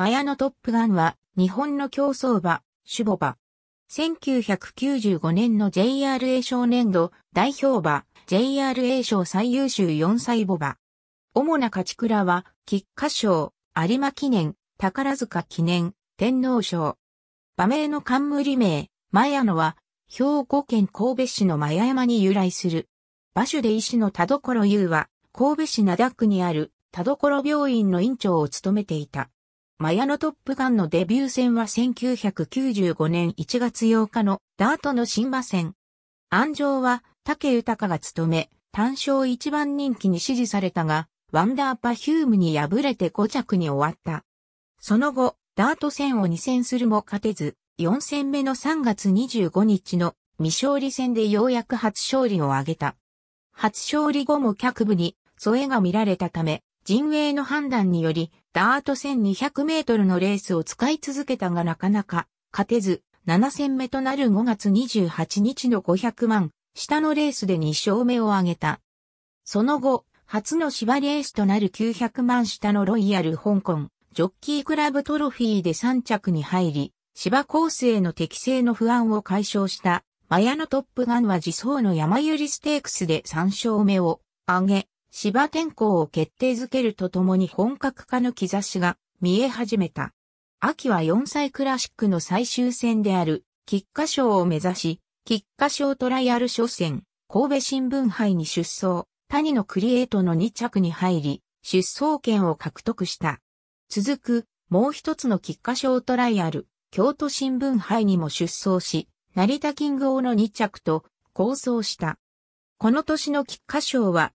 マヤのトップガンは、日本の競走馬、シュボバ。1995年の JRA 少年度代表馬、JRA 賞最優秀4歳母バ。主な勝ち倉は、菊花賞、有馬記念、宝塚記念、天皇賞。馬名の冠名、マヤノは、兵庫県神戸市のマヤ山に由来する。馬主で医師の田所優は、神戸市灘区にある田所病院の院長を務めていた。マヤのトップガンのデビュー戦は1995年1月8日のダートの新馬戦。安城は竹豊が務め、単勝一番人気に支持されたが、ワンダーパヒュームに敗れて5着に終わった。その後、ダート戦を2戦するも勝てず、4戦目の3月25日の未勝利戦でようやく初勝利を挙げた。初勝利後も脚部に添えが見られたため、陣営の判断により、ダート1200メートルのレースを使い続けたがなかなか勝てず、7戦目となる5月28日の500万、下のレースで2勝目を挙げた。その後、初の芝レースとなる900万下のロイヤル香港、ジョッキークラブトロフィーで3着に入り、芝コースへの適正の不安を解消した、マヤのトップガンは自走の山百合ステークスで3勝目を挙げ、芝天候を決定づけるとともに本格化の兆しが見え始めた。秋は4歳クラシックの最終戦である、菊花賞を目指し、菊花賞トライアル初戦、神戸新聞杯に出走、谷のクリエイトの2着に入り、出走権を獲得した。続く、もう一つの菊花賞トライアル、京都新聞杯にも出走し、成田キング王の2着と、構想した。この年の菊花賞は、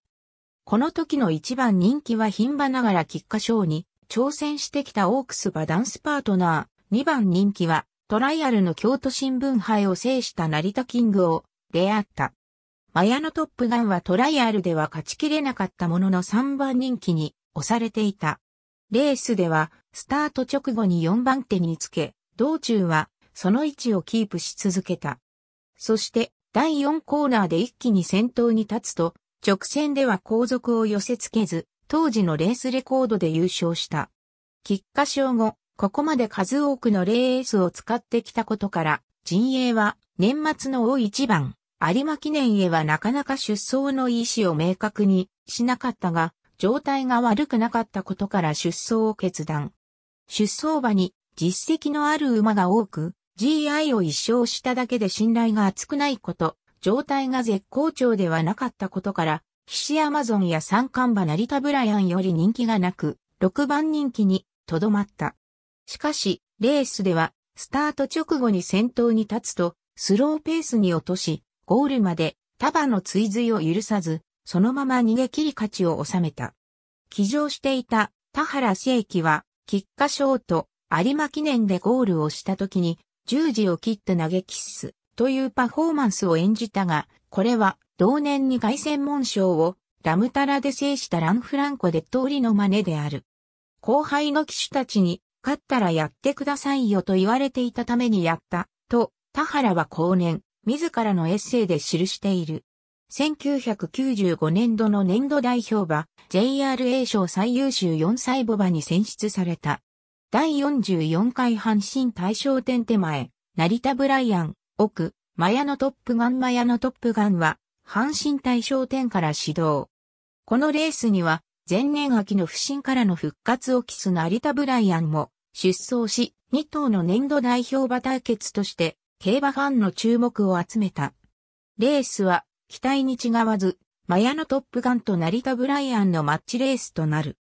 この時の一番人気は牝馬ながら菊花賞に挑戦してきたオークスバダンスパートナー。二番人気はトライアルの京都新聞杯を制した成田キングを出会った。マヤのトップガンはトライアルでは勝ちきれなかったものの三番人気に押されていた。レースではスタート直後に四番手につけ、道中はその位置をキープし続けた。そして第4コーナーで一気に先頭に立つと直線では後続を寄せ付けず、当時のレースレコードで優勝した。菊花賞後、ここまで数多くのレースを使ってきたことから、陣営は年末の大一番、有馬記念へはなかなか出走の意思を明確にしなかったが、状態が悪くなかったことから出走を決断。出走馬に実績のある馬が多く、GI を一勝しただけで信頼が厚くないこと、状態が絶好調ではなかったことから、岸アマゾンや三冠馬成田ブライアンより人気がなく、6番人気にとどまった。しかし、レースでは、スタート直後に先頭に立つと、スローペースに落とし、ゴールまで束の追随を許さず、そのまま逃げ切り勝ちを収めた。騎乗していた田原聖規は、菊花賞と有馬記念でゴールをした時に、十字を切って投げキッス。というパフォーマンスを演じたが、これは同年に凱旋門賞をラムタラで制したランフランコで通りの真似である。後輩の騎手たちに、勝ったらやってくださいよと言われていたためにやった、と、田原は後年、自らのエッセイで記している。1995年度の年度代表馬、JRA 賞最優秀4歳母馬に選出された。第44回阪神大賞点手前、成田ブライアン、奥、マヤのトップガンマヤのトップガンは、阪神大商店から始動。このレースには、前年秋の不振からの復活を期す成田ブライアンも出走し、2頭の年度代表馬対決として、競馬ファンの注目を集めた。レースは、期待に違わず、マヤのトップガンと成田ブライアンのマッチレースとなる。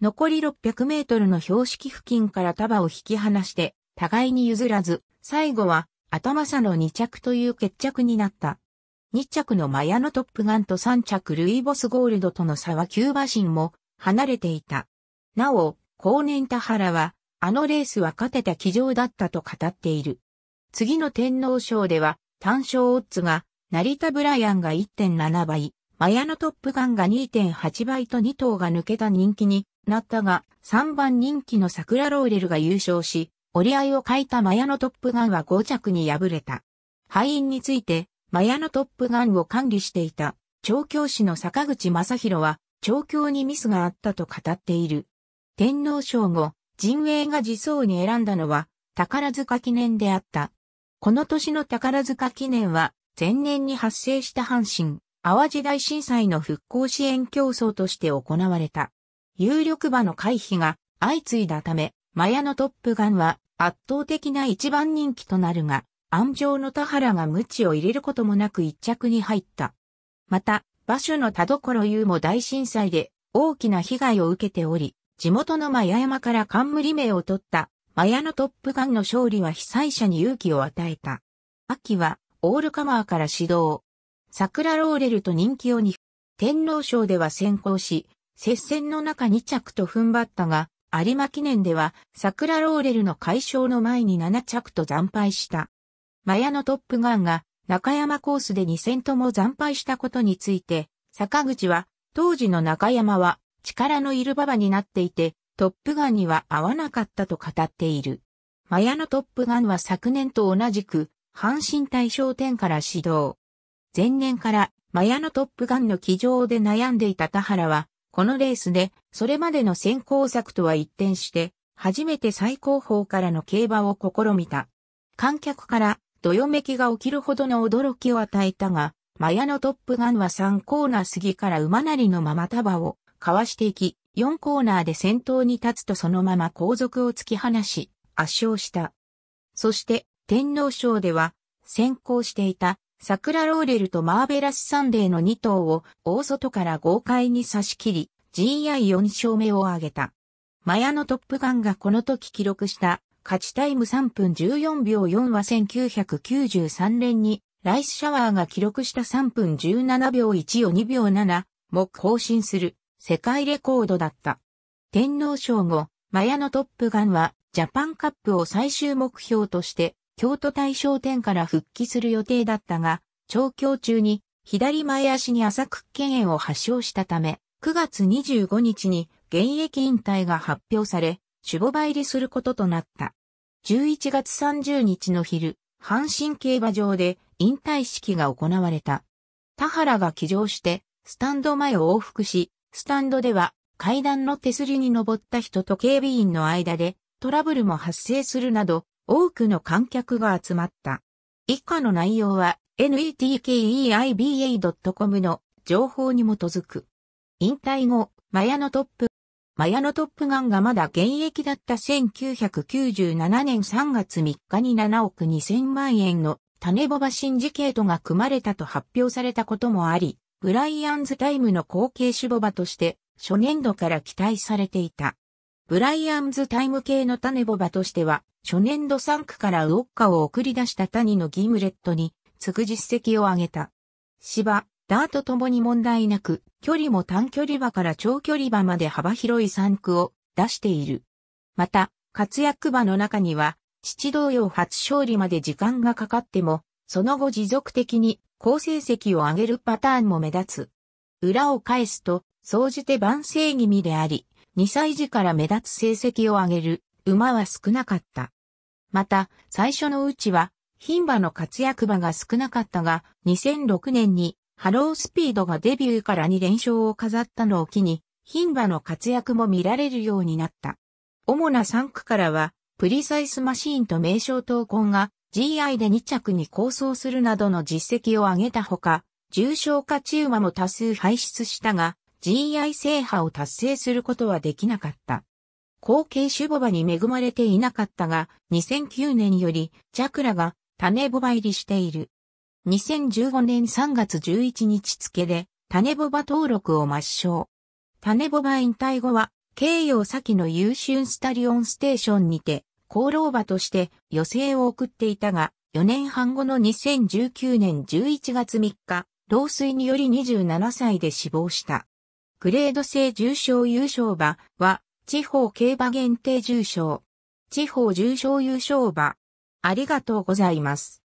残り600メートルの標識付近から束を引き離して、互いに譲らず、最後は頭差の2着という決着になった。2着のマヤのトップガンと3着ルイボスゴールドとの差は9馬身も離れていた。なお、後年田原は、あのレースは勝てた騎乗だったと語っている。次の天皇賞では、単勝オッズが、成田ブライアンが1.7倍、マヤのトップガンが2.8倍と2頭が抜けた人気になったが、3番人気の桜ローレルが優勝し、折り合いを欠いたマヤのトップガンは5着に敗れた。敗因について、マヤのトップガンを管理していた、調教師の坂口正宏は、調教にミスがあったと語っている。天皇賞後、陣営が自走に選んだのは、宝塚記念であった。この年の宝塚記念は、前年に発生した阪神、淡路大震災の復興支援競争として行われた。有力馬の回避が相次いだため、マヤのトップガンは圧倒的な一番人気となるが、安城の田原が無知を入れることもなく一着に入った。また、馬首の田所優も大震災で大きな被害を受けており、地元の矢山から冠名を取った真矢のトップガンの勝利は被災者に勇気を与えた。秋は、オールカマーから指導。桜ローレルと人気を2、天皇賞では先行し、接戦の中2着と踏ん張ったが、有馬記念では、桜ローレルの解消の前に7着と惨敗した。マヤのトップガンが、中山コースで2戦とも惨敗したことについて、坂口は、当時の中山は、力のいる馬場になっていて、トップガンには合わなかったと語っている。マヤのトップガンは昨年と同じく、阪神大賞典から始動。前年から、マヤのトップガンの騎乗で悩んでいた田原は、このレースで、それまでの先行策とは一転して、初めて最高峰からの競馬を試みた。観客から、どよめきが起きるほどの驚きを与えたが、マヤのトップガンは3コーナー過ぎから馬なりのまま束を、かわしていき、4コーナーで先頭に立つとそのまま後続を突き放し、圧勝した。そして、天皇賞では、先行していた桜ローレルとマーベラスサンデーの2頭を大外から豪快に差し切り、GI4 勝目を挙げた。マヤのトップガンがこの時記録した勝ちタイム3分14秒4は1993年にライスシャワーが記録した3分17秒1を2秒7も更新する世界レコードだった。天皇賞後、マヤのトップガンはジャパンカップを最終目標として京都大商店から復帰する予定だったが、調教中に左前足に浅く敬遠を発症したため、9月25日に現役引退が発表され、守護入りすることとなった。11月30日の昼、阪神競馬場で引退式が行われた。田原が騎乗して、スタンド前を往復し、スタンドでは階段の手すりに登った人と警備員の間でトラブルも発生するなど、多くの観客が集まった。以下の内容は n e t k e i b a c o m の情報に基づく。引退後、マヤのトップ。マヤのトップガンがまだ現役だった1997年3月3日に7億2000万円の種ボバシンジケートが組まれたと発表されたこともあり、ブライアンズタイムの後継種ボバとして初年度から期待されていた。ブライアンズタイム系の種ボバとしては初年度3区からウォッカを送り出した谷のギムレットに、次ぐ実績を上げた。芝、ダートともに問題なく、距離も短距離馬から長距離馬まで幅広い3区を出している。また、活躍馬の中には、父同様初勝利まで時間がかかっても、その後持続的に好成績を上げるパターンも目立つ。裏を返すと、総じて万世気味であり、2歳児から目立つ成績を上げる馬は少なかった。また、最初のうちは、牝馬の活躍馬が少なかったが、2006年にハロースピードがデビューから2連勝を飾ったのを機に、牝馬の活躍も見られるようになった。主な3区からは、プリサイスマシーンと名称闘魂が GI で2着に構想するなどの実績を上げたほか、重症化チち馬も多数輩出したが、GI 制覇を達成することはできなかった。後継種ボバに恵まれていなかったが、2009年より、チャクラが種ボバ入りしている。2015年3月11日付で、種ボバ登録を抹消。種ボバ引退後は、慶応先の優秀スタリオンステーションにて、功労馬として余生を送っていたが、4年半後の2019年11月3日、老衰により27歳で死亡した。グレード制重賞優勝馬は地方競馬限定重賞。地方重賞優勝馬。ありがとうございます。